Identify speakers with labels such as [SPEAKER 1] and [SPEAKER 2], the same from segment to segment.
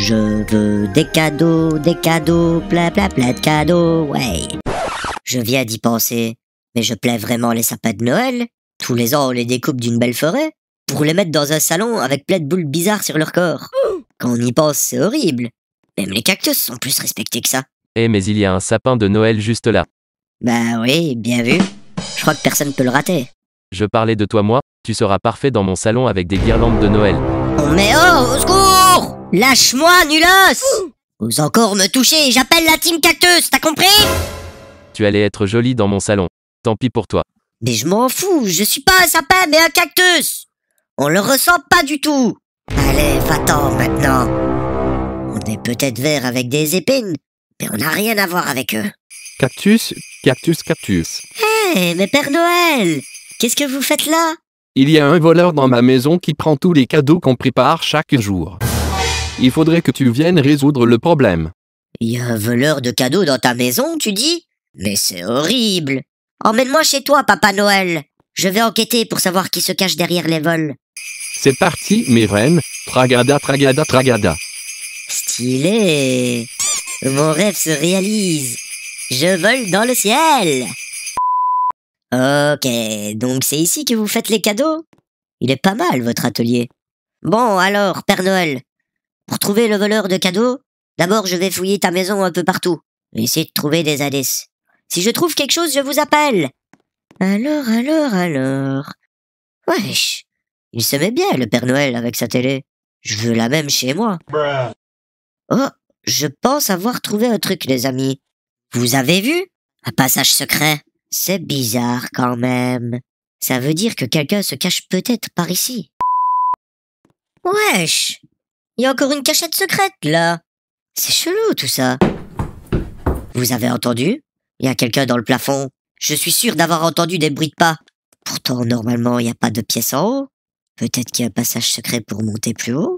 [SPEAKER 1] Je veux des cadeaux, des cadeaux, plein plein plein de cadeaux, ouais. Je viens d'y penser, mais je plais vraiment les sapins de Noël. Tous les ans, on les découpe d'une belle forêt pour les mettre dans un salon avec plein de boules bizarres sur leur corps. Quand on y pense, c'est horrible. Même les cactus sont plus respectés que ça.
[SPEAKER 2] Eh, mais il y a un sapin de Noël juste là.
[SPEAKER 1] Bah oui, bien vu. Je crois que personne peut le rater.
[SPEAKER 2] Je parlais de toi, moi. Tu seras parfait dans mon salon avec des guirlandes de Noël.
[SPEAKER 1] Oh, mais oh, au secours Lâche-moi, Nulos Vous encore me toucher, j'appelle la team cactus, t'as compris Tu allais être jolie dans mon salon. Tant pis pour toi. Mais je m'en fous, je suis pas un sapin mais un cactus On le ressent pas du tout Allez, va-t'en maintenant On est peut-être vert avec des épines, mais on n'a rien à voir avec eux.
[SPEAKER 2] Cactus, cactus, cactus.
[SPEAKER 1] Hé, mais Père Noël Qu'est-ce que vous faites là
[SPEAKER 2] Il y a un voleur dans ma maison qui prend tous les cadeaux qu'on prépare chaque jour. Il
[SPEAKER 1] faudrait que tu viennes résoudre le problème. Il y a un voleur de cadeaux dans ta maison, tu dis Mais c'est horrible Emmène-moi chez toi, Papa Noël Je vais enquêter pour savoir qui se cache derrière les vols.
[SPEAKER 2] C'est parti, mes reines Tragada, tragada, tragada
[SPEAKER 1] Stylé Mon rêve se réalise Je vole dans le ciel Ok, donc c'est ici que vous faites les cadeaux Il est pas mal, votre atelier. Bon, alors, Père Noël, pour trouver le voleur de cadeaux, d'abord je vais fouiller ta maison un peu partout, Essayez essayer de trouver des indices. Si je trouve quelque chose, je vous appelle. Alors, alors, alors. Wesh. Il se met bien, le Père Noël, avec sa télé. Je veux la même chez moi. Oh, je pense avoir trouvé un truc, les amis. Vous avez vu Un passage secret. C'est bizarre quand même. Ça veut dire que quelqu'un se cache peut-être par ici. Wesh il y a encore une cachette secrète là. C'est chelou tout ça. Vous avez entendu Il y a quelqu'un dans le plafond. Je suis sûr d'avoir entendu des bruits de pas. Pourtant, normalement, il n'y a pas de pièce en haut. Peut-être qu'il y a un passage secret pour monter plus haut.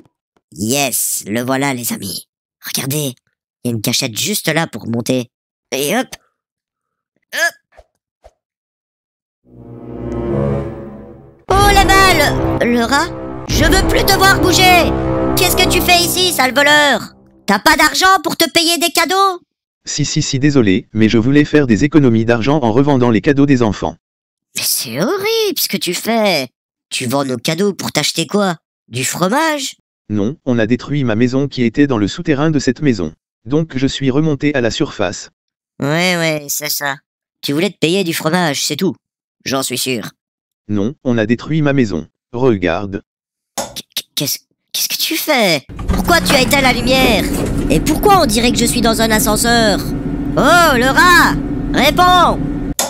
[SPEAKER 1] Yes, le voilà, les amis. Regardez, il y a une cachette juste là pour monter. Et hop Hop Oh la balle Le rat Je veux plus te voir bouger qu'est-ce que tu fais ici, sale voleur T'as pas d'argent pour te payer des cadeaux
[SPEAKER 2] Si, si, si, désolé, mais je voulais faire des économies d'argent en revendant les cadeaux des enfants.
[SPEAKER 1] Mais c'est horrible ce que tu fais Tu vends nos cadeaux pour t'acheter quoi Du fromage
[SPEAKER 2] Non, on a détruit ma maison qui était dans le souterrain de cette maison. Donc je suis remonté à la surface.
[SPEAKER 1] Ouais, ouais, c'est ça. Tu voulais te payer du fromage, c'est tout. J'en suis sûr.
[SPEAKER 2] Non, on a détruit ma maison. Regarde.
[SPEAKER 1] Qu'est-ce tu fais Pourquoi tu as éteint la lumière Et pourquoi on dirait que je suis dans un ascenseur Oh, le rat Réponds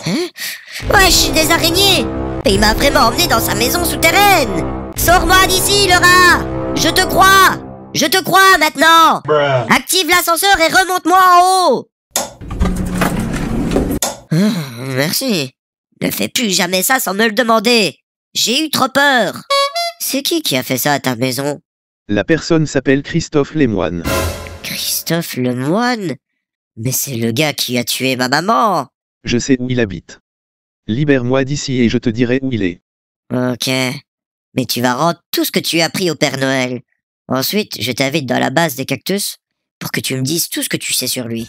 [SPEAKER 1] hein suis des araignées Il m'a vraiment emmené dans sa maison souterraine Sors-moi d'ici, le rat Je te crois Je te crois maintenant Active l'ascenseur et remonte-moi en haut oh, Merci. Ne fais plus jamais ça sans me le demander. J'ai eu trop peur. C'est qui qui a fait ça à ta maison la personne s'appelle Christophe Lemoine. Christophe Lemoine Mais c'est le gars qui a tué ma maman Je sais où il habite. Libère-moi d'ici et je te dirai où il est. Ok. Mais tu vas rendre tout ce que tu as appris au Père Noël. Ensuite, je t'invite dans la base des cactus pour que tu me dises tout ce que tu sais sur lui.